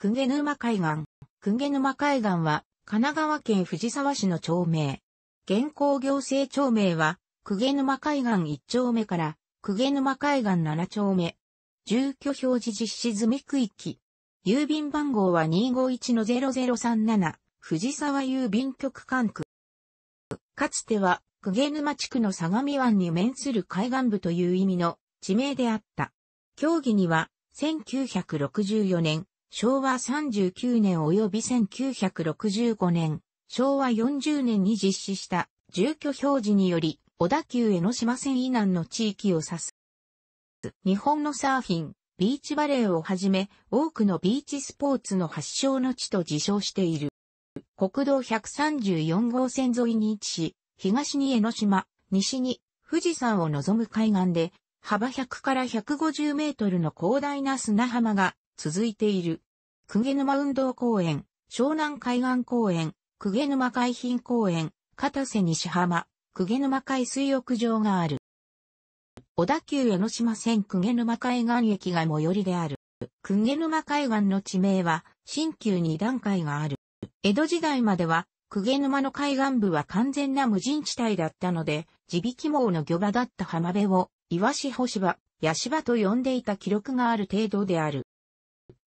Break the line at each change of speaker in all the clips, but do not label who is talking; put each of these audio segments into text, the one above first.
くげ沼海岸。くげ沼海岸は、神奈川県藤沢市の町名。現行行政町名は、くげ沼海岸1丁目から、くげ沼海岸7丁目。住居表示実施済み区域。郵便番号は251-0037、藤沢郵便局管区。かつては、くげ沼地区の相模湾に面する海岸部という意味の地名であった。競技には、1964年、昭和39年及び1965年、昭和40年に実施した住居表示により、小田急江ノ島線以南の地域を指す。日本のサーフィン、ビーチバレーをはじめ、多くのビーチスポーツの発祥の地と自称している。国道134号線沿いに位置し、東に江ノ島、西に富士山を望む海岸で、幅100から150メートルの広大な砂浜が続いている。鵠沼運動公園、湘南海岸公園、鵠沼海浜公園、片瀬西浜、鵠沼海水浴場がある。小田急江ノ島線鵠沼海岸駅が最寄りである。鵠沼海岸の地名は、新旧二段階がある。江戸時代までは、鵠沼の海岸部は完全な無人地帯だったので、地引き網の漁場だった浜辺を、岩しシ干し場、ヤシ場と呼んでいた記録がある程度である。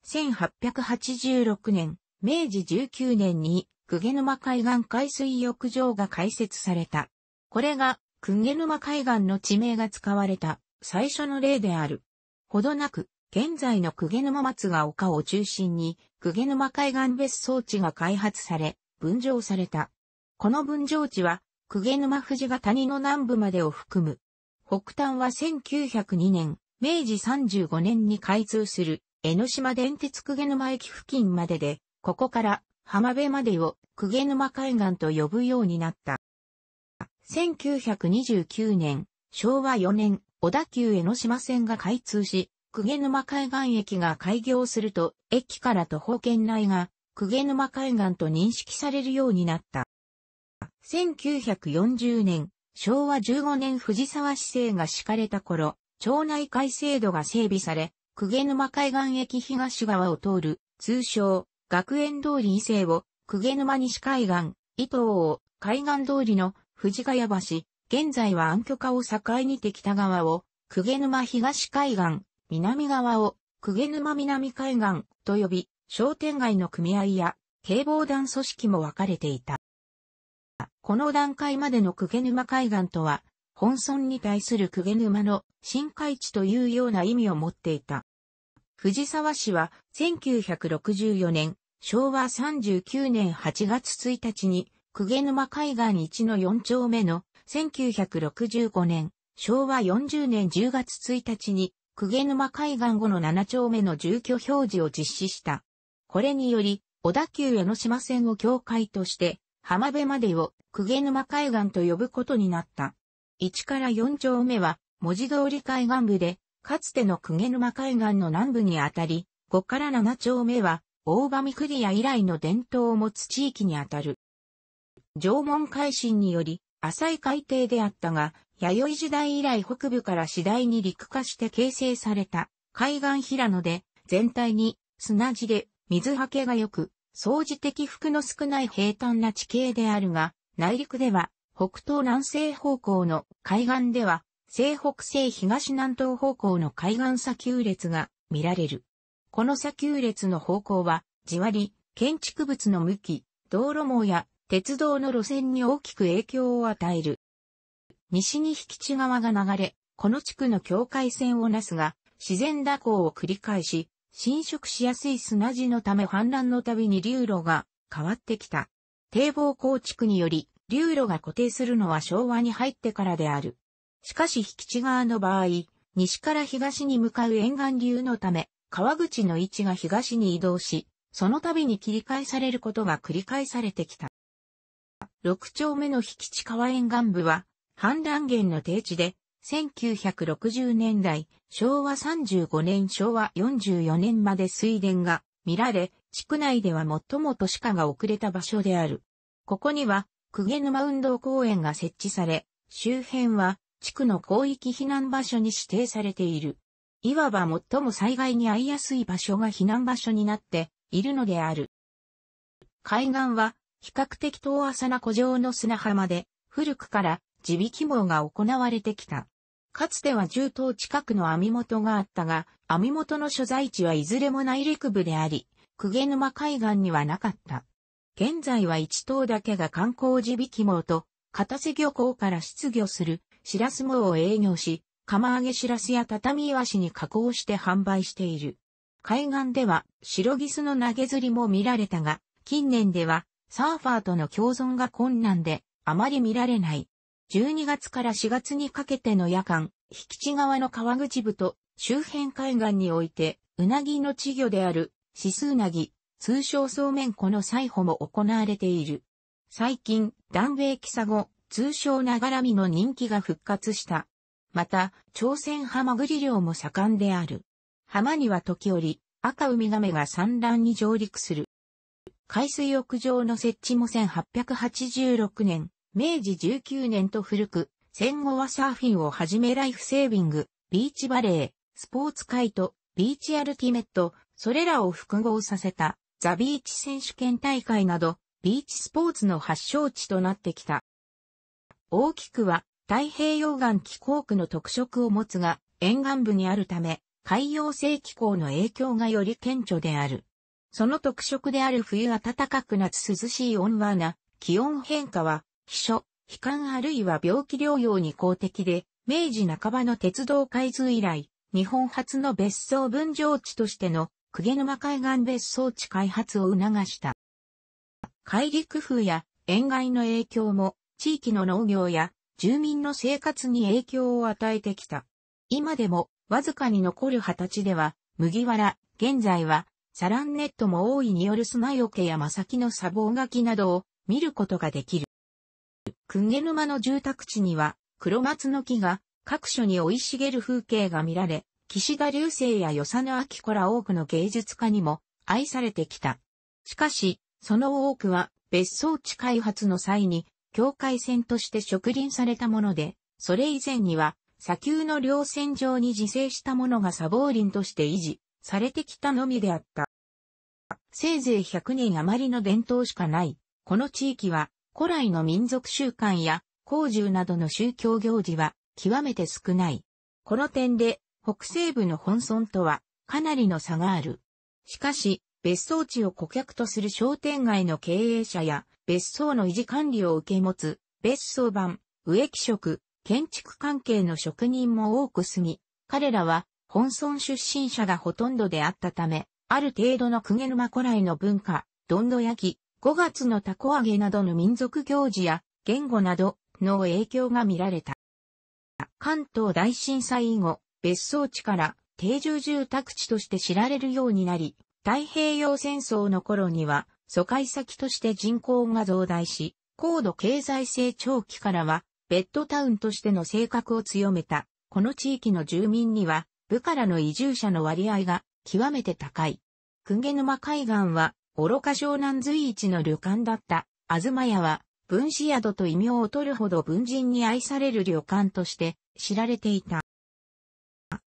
1886年、明治19年に、久下沼海岸海水浴場が開設された。これが、久下沼海岸の地名が使われた最初の例である。ほどなく、現在の久下沼松が丘を中心に、久下沼海岸別荘地が開発され、分譲された。この分譲地は、久下沼富士が谷の南部までを含む。北端は1902年、明治35年に開通する江ノ島電鉄鵠沼駅付近までで、ここから浜辺までを鵠沼海岸と呼ぶようになった。1929年、昭和4年、小田急江ノ島線が開通し、鵠沼海岸駅が開業すると、駅から徒歩圏内が鵠沼海岸と認識されるようになった。1940年、昭和15年藤沢市政が敷かれた頃、町内会制度が整備され、鵠沼海岸駅東側を通る、通称、学園通り伊勢を、鵠沼西海岸、伊東を、海岸通りの藤ヶ谷橋、現在は暗渠化を境にて北側を、鵠沼東海岸、南側を、鵠沼南海岸と呼び、商店街の組合や警防団組織も分かれていた。この段階までの鵠沼海岸とは、本村に対する久家沼の深海地というような意味を持っていた。藤沢市は1964年、昭和39年8月1日に、久家沼海岸一の4丁目の1965年、昭和40年10月1日に、久家沼海岸後の7丁目の住居表示を実施した。これにより、小田急江ノ島線を境界として、浜辺までを久家沼海岸と呼ぶことになった。1から4丁目は、文字通り海岸部で、かつての鵠沼海岸の南部にあたり、5から7丁目は、大神クリア以来の伝統を持つ地域にあたる。縄文海進により、浅い海底であったが、弥生時代以来北部から次第に陸化して形成された海岸平野で、全体に砂地で水はけが良く、掃除的服の少ない平坦な地形であるが、内陸では北東南西方向の海岸では、西北西東南東方向の海岸砂丘列が見られる。この砂丘列の方向は、地割り、建築物の向き、道路網や鉄道の路線に大きく影響を与える。西に引き地側が流れ、この地区の境界線をなすが、自然蛇行を繰り返し、侵食しやすい砂地のため氾濫のたびに流路が変わってきた。堤防構築により、流路が固定するのは昭和に入ってからである。しかし引地側の場合、西から東に向かう沿岸流のため、川口の位置が東に移動し、その度に切り返されることが繰り返されてきた。六丁目の引地川沿岸部は、氾濫源の低地で、1960年代、昭和35年昭和44年まで水田が見られ、地区内では最も都市化が遅れた場所である。ここには公家沼運動公園が設置され、周辺は地区の広域避難場所に指定されている。いわば最も災害に遭いやすい場所が避難場所になっているのである。海岸は比較的遠浅な古城の砂浜で、古くから地引き網が行われてきた。かつては銃刀近くの網元があったが、網元の所在地はいずれも内陸部であり、公家沼海岸にはなかった。現在は一島だけが観光地引き網と、片瀬漁港から出魚する、シラス網を営業し、釜揚げシラスや畳イ紙に加工して販売している。海岸では、白ギスの投げ釣りも見られたが、近年では、サーファーとの共存が困難で、あまり見られない。12月から4月にかけての夜間、引地側の川口部と周辺海岸において、うなぎの稚魚である、シスウナギ、通称そうめん粉の裁縫も行われている。最近、断米キサゴ、通称ながらみの人気が復活した。また、朝鮮ハマグリ漁も盛んである。浜には時折、赤ウミガメが産卵に上陸する。海水浴場の設置も1886年、明治19年と古く、戦後はサーフィンをはじめライフセービング、ビーチバレー、スポーツカイト、ビーチアルティメット、それらを複合させたザビーチ選手権大会など、ビーチスポーツの発祥地となってきた。大きくは太平洋岸気候区の特色を持つが、沿岸部にあるため、海洋性気候の影響がより顕著である。その特色である冬暖かく夏涼しい温和な気温変化は、避暑、悲観あるいは病気療養に公的で、明治半ばの鉄道開通以来、日本初の別荘分譲地としての鵠沼海岸別荘地開発を促した。海陸風や塩害の影響も地域の農業や住民の生活に影響を与えてきた。今でもわずかに残る形では麦わら、現在はサランネットも大いによる砂よけやまさきの砂防垣などを見ることができる。鵠沼の住宅地には黒松の木が各所に生い茂る風景が見られ、岸田流星や与謝野明子ら多くの芸術家にも愛されてきた。しかし、その多くは別荘地開発の際に境界線として植林されたもので、それ以前には砂丘の稜線上に自生したものが砂防林として維持されてきたのみであった。せいぜい100年余りの伝統しかない、この地域は古来の民族習慣や工獣などの宗教行事は極めて少ない。この点で北西部の本村とはかなりの差がある。しかし、別荘地を顧客とする商店街の経営者や、別荘の維持管理を受け持つ、別荘版、植木職、建築関係の職人も多く住み、彼らは本村出身者がほとんどであったため、ある程度の公家沼古来の文化、どんど焼き、5月のたこ揚げなどの民族行事や言語などの影響が見られた。関東大震災以後、別荘地から定住住宅地として知られるようになり、太平洋戦争の頃には疎開先として人口が増大し、高度経済成長期からはベッドタウンとしての性格を強めた。この地域の住民には部からの移住者の割合が極めて高い。くンげ沼海岸は愚か湘南随一の旅館だった東屋は分子宿と異名を取るほど文人に愛される旅館として知られていた。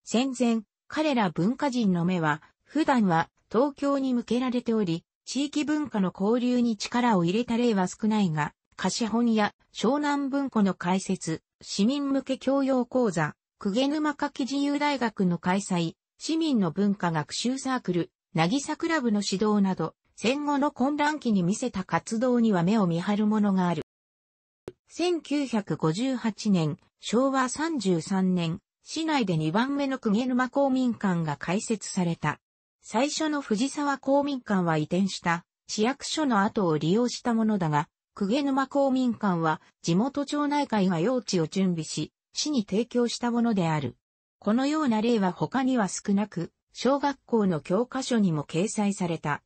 戦前、彼ら文化人の目は、普段は東京に向けられており、地域文化の交流に力を入れた例は少ないが、貸本や湘南文庫の解説、市民向け教養講座、久毛沼柿自由大学の開催、市民の文化学習サークル、なぎさクラブの指導など、戦後の混乱期に見せた活動には目を見張るものがある。1958年、昭和33年、市内で2番目の鵠沼公民館が開設された。最初の藤沢公民館は移転した市役所の跡を利用したものだが、鵠沼公民館は地元町内会が用地を準備し、市に提供したものである。このような例は他には少なく、小学校の教科書にも掲載された。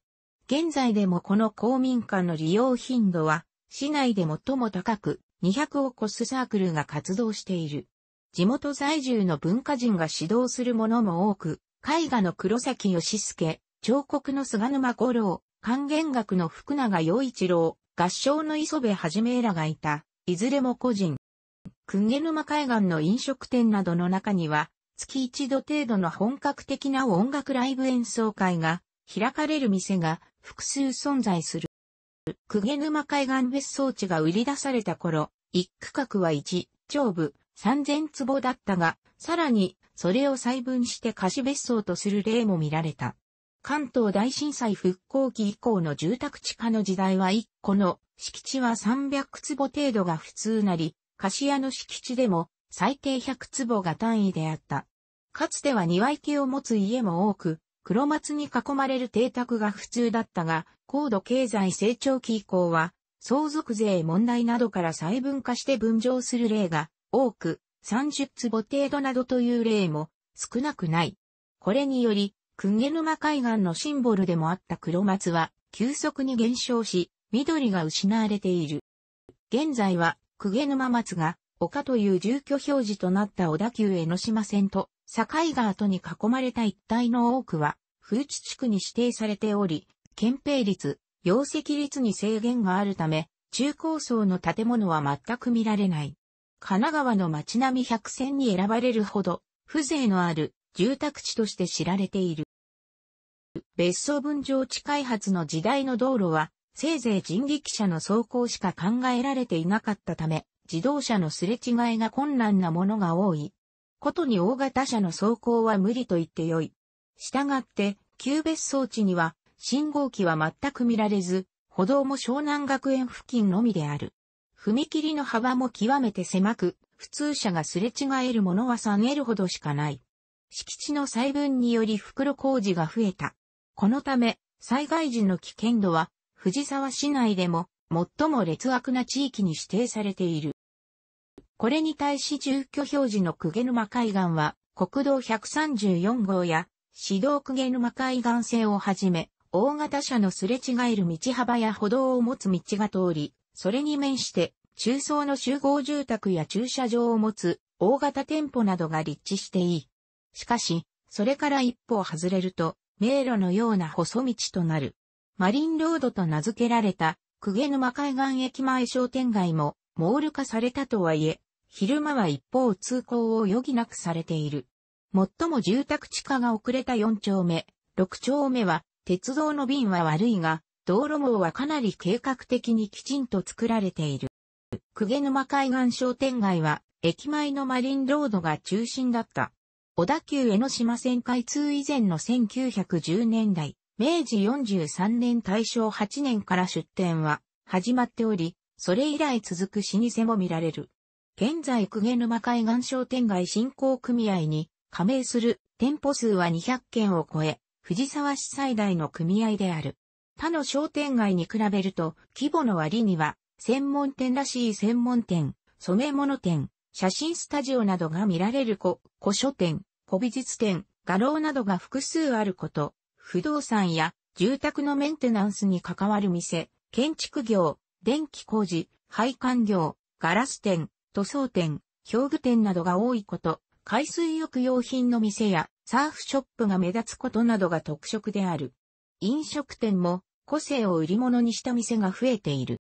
現在でもこの公民館の利用頻度は、市内で最も高く、200を超すサークルが活動している。地元在住の文化人が指導するものも多く、絵画の黒崎義介、彫刻の菅沼五郎、管弦楽の福永洋一郎、合唱の磯部はじめらがいた、いずれも個人。くんげ沼海岸の飲食店などの中には、月一度程度の本格的な音楽ライブ演奏会が開かれる店が複数存在する。くげ沼海岸別荘地が売り出された頃、一区画は一、上部、3000坪だったが、さらに、それを細分して貸別荘とする例も見られた。関東大震災復興期以降の住宅地下の時代は1個の敷地は300坪程度が普通なり、貸屋の敷地でも最低100坪が単位であった。かつては庭池を持つ家も多く、黒松に囲まれる邸宅が普通だったが、高度経済成長期以降は、相続税問題などから細分化して分譲する例が多く、30坪程度などという例も少なくない。これにより、くんげ沼海岸のシンボルでもあった黒松は急速に減少し、緑が失われている。現在は、くげ沼松が丘という住居表示となった小田急江ノ島線と境川とに囲まれた一帯の多くは、風地地区に指定されており、憲兵率、容積率に制限があるため、中高層の建物は全く見られない。神奈川の街並み百選に選ばれるほど、風情のある住宅地として知られている。別荘分譲地開発の時代の道路は、せいぜい人力車の走行しか考えられていなかったため、自動車のすれ違いが困難なものが多い。ことに大型車の走行は無理と言ってよい。したがって、旧別荘地には、信号機は全く見られず、歩道も湘南学園付近のみである。踏切の幅も極めて狭く、普通車がすれ違えるものは 3L ほどしかない。敷地の細分により袋工事が増えた。このため、災害時の危険度は、藤沢市内でも、最も劣悪な地域に指定されている。これに対し住居表示の鵠沼海岸は、国道134号や、市道鵠沼海岸線をはじめ、大型車のすれ違える道幅や歩道を持つ道が通り、それに面して、中層の集合住宅や駐車場を持つ大型店舗などが立地していい。しかし、それから一歩外れると、迷路のような細道となる。マリンロードと名付けられた、公家沼海岸駅前商店街も、モール化されたとはいえ、昼間は一方通行を余儀なくされている。最も住宅地化が遅れた4丁目、6丁目は、鉄道の便は悪いが、道路網はかなり計画的にきちんと作られている。鵠沼海岸商店街は、駅前のマリンロードが中心だった。小田急江ノ島線開通以前の1910年代、明治43年大正8年から出店は始まっており、それ以来続く老舗も見られる。現在鵠沼海岸商店街振興組合に加盟する店舗数は200件を超え、藤沢市最大の組合である。他の商店街に比べると、規模の割には、専門店らしい専門店、染め物店、写真スタジオなどが見られる古、古書店、古美術店、画廊などが複数あること、不動産や住宅のメンテナンスに関わる店、建築業、電気工事、配管業、ガラス店、塗装店、表具店などが多いこと、海水浴用品の店やサーフショップが目立つことなどが特色である。飲食店も個性を売り物にした店が増えている。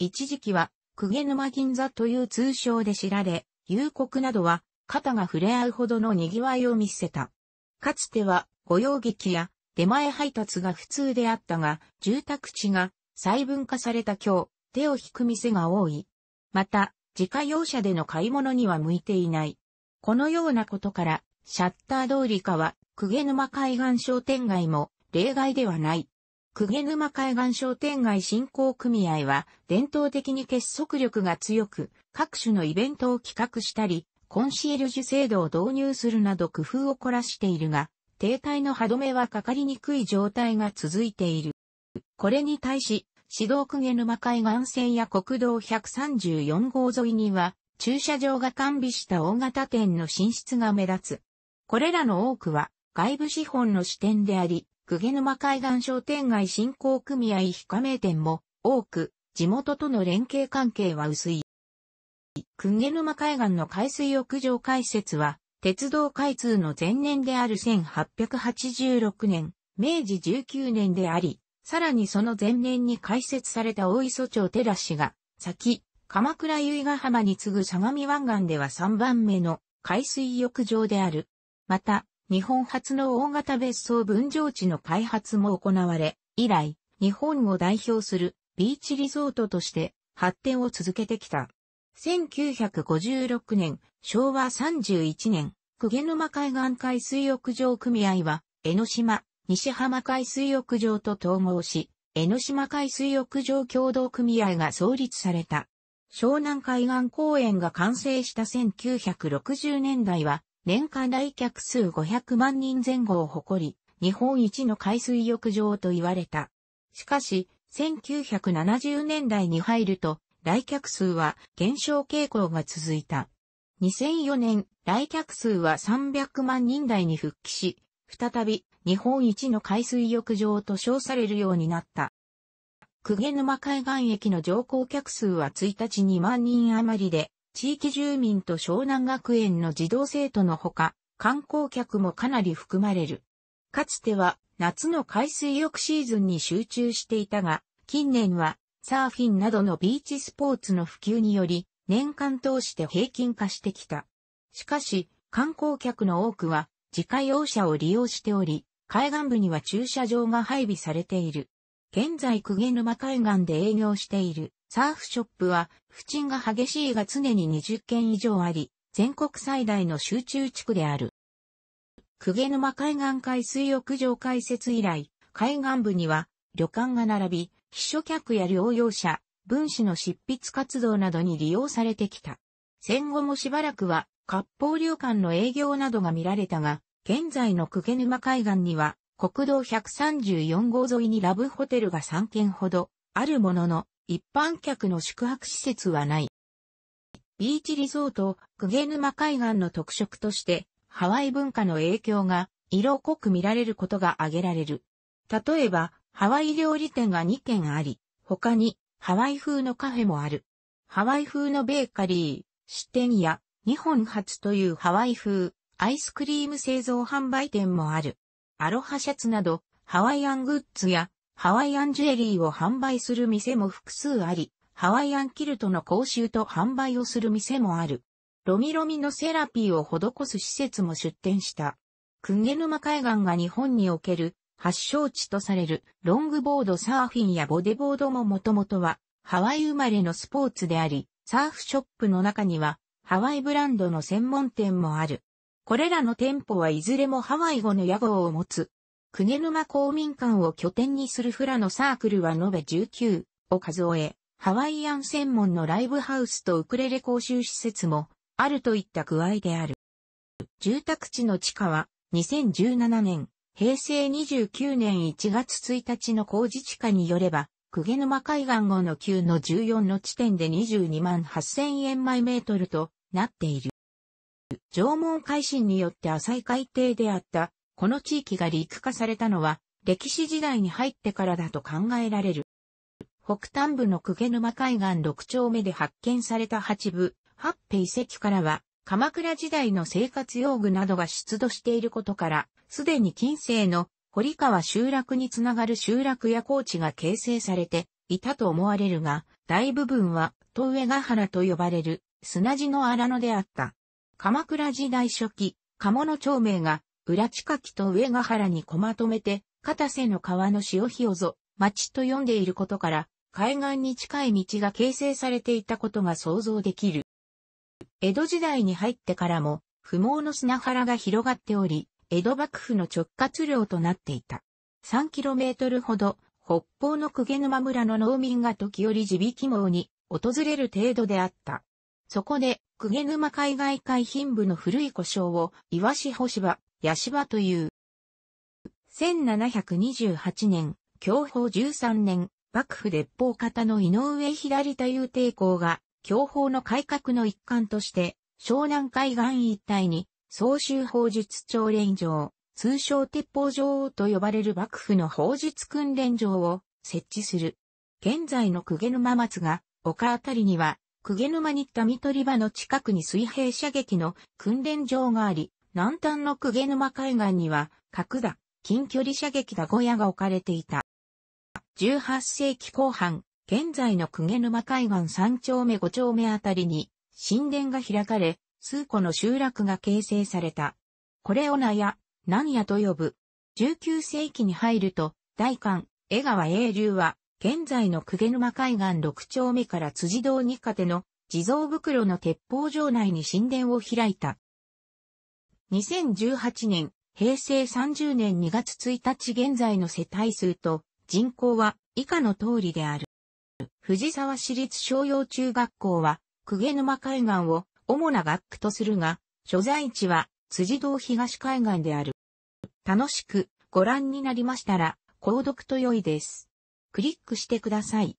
一時期は、げ沼銀座という通称で知られ、夕刻などは、肩が触れ合うほどの賑わいを見せた。かつては、御用劇や出前配達が普通であったが、住宅地が細分化された今日、手を引く店が多い。また、自家用車での買い物には向いていない。このようなことから、シャッター通りかは、げ沼海岸商店街も例外ではない。久下沼海岸商店街振興組合は、伝統的に結束力が強く、各種のイベントを企画したり、コンシエルジュ制度を導入するなど工夫を凝らしているが、停滞の歯止めはかかりにくい状態が続いている。これに対し、指導区下沼海岸線や国道134号沿いには、駐車場が完備した大型店の進出が目立つ。これらの多くは、外部資本の視点であり、鵠沼海岸商店街振興組合非加盟店も多く、地元との連携関係は薄い。鵠沼海岸の海水浴場開設は、鉄道開通の前年である1886年、明治19年であり、さらにその前年に開設された大磯町寺市が、先、鎌倉由比ヶ浜に次ぐ相模湾岸では3番目の海水浴場である。また、日本初の大型別荘分譲地の開発も行われ、以来、日本を代表するビーチリゾートとして発展を続けてきた。1956年、昭和31年、鵠沼海岸海水浴場組合は、江ノ島、西浜海水浴場と統合し、江ノ島海水浴場共同組合が創立された。湘南海岸公園が完成した1960年代は、年間来客数500万人前後を誇り、日本一の海水浴場と言われた。しかし、1970年代に入ると、来客数は減少傾向が続いた。2004年、来客数は300万人台に復帰し、再び日本一の海水浴場と称されるようになった。久下沼海岸駅の乗降客数は1日2万人余りで、地域住民と湘南学園の児童生徒のほか、観光客もかなり含まれる。かつては夏の海水浴シーズンに集中していたが、近年はサーフィンなどのビーチスポーツの普及により、年間通して平均化してきた。しかし、観光客の多くは自家用車を利用しており、海岸部には駐車場が配備されている。現在、久毛沼海岸で営業しているサーフショップは、不沈が激しいが常に20件以上あり、全国最大の集中地区である。久下沼海岸海水浴場開設以来、海岸部には旅館が並び、秘書客や療養者、分子の執筆活動などに利用されてきた。戦後もしばらくは、割烹旅館の営業などが見られたが、現在の久下沼海岸には、国道134号沿いにラブホテルが3軒ほどあるものの、一般客の宿泊施設はない。ビーチリゾート、クゲ沼海岸の特色として、ハワイ文化の影響が色濃く見られることが挙げられる。例えば、ハワイ料理店が2軒あり、他にハワイ風のカフェもある。ハワイ風のベーカリー、支店や日本初というハワイ風アイスクリーム製造販売店もある。アロハシャツなどハワイアングッズやハワイアンジュエリーを販売する店も複数あり、ハワイアンキルトの講習と販売をする店もある。ロミロミのセラピーを施す施設も出展した。クンゲ沼海岸が日本における発祥地とされるロングボードサーフィンやボデボードももともとはハワイ生まれのスポーツであり、サーフショップの中にはハワイブランドの専門店もある。これらの店舗はいずれもハワイ語の屋号を持つ久毛沼公民館を拠点にするフラのサークルは延べ19を数え、ハワイアン専門のライブハウスとウクレレ講習施設もあるといった具合である。住宅地の地下は2017年、平成29年1月1日の工事地下によれば、久毛沼海岸後の9の14の地点で22万8000円毎メートルとなっている。縄文海進によって浅い海底であったこの地域が陸化されたのは、歴史時代に入ってからだと考えられる。北端部の鵠沼海岸6丁目で発見された八部、八平遺跡からは、鎌倉時代の生活用具などが出土していることから、すでに近世の堀川集落につながる集落や高地が形成されていたと思われるが、大部分は、戸上ヶ原と呼ばれる砂地の荒野であった。鎌倉時代初期、鴨の町名が裏近きと上ヶ原にこまとめて、片瀬の川の潮干をぞ、町と呼んでいることから、海岸に近い道が形成されていたことが想像できる。江戸時代に入ってからも、不毛の砂原が広がっており、江戸幕府の直轄領となっていた。3メートルほど、北方の公家沼村の農民が時折地引き網に訪れる程度であった。そこで、公家沼海外海浜部の古い故障を、岩師星は。ヤシバという。1728年、享保13年、幕府列邦方の井上左太夫帝公が、享保の改革の一環として、湘南海岸一帯に、総州砲術長練場、通称鉄砲城と呼ばれる幕府の砲術訓練場を設置する。現在の鵠沼松が、丘あたりには、鵠沼に行ったり場の近くに水平射撃の訓練場があり、南端の鵠沼海岸には、角田、近距離射撃だ小屋が置かれていた。18世紀後半、現在の鵠沼海岸3丁目5丁目あたりに、神殿が開かれ、数個の集落が形成された。これを名や、何やと呼ぶ。19世紀に入ると、大官、江川英流は、現在の鵠沼海岸6丁目から辻堂にかての地蔵袋の鉄砲場内に神殿を開いた。2018年、平成30年2月1日現在の世帯数と人口は以下の通りである。藤沢市立商用中学校は、鵠沼海岸を主な学区とするが、所在地は辻堂東海岸である。楽しくご覧になりましたら、購読と良いです。クリックしてください。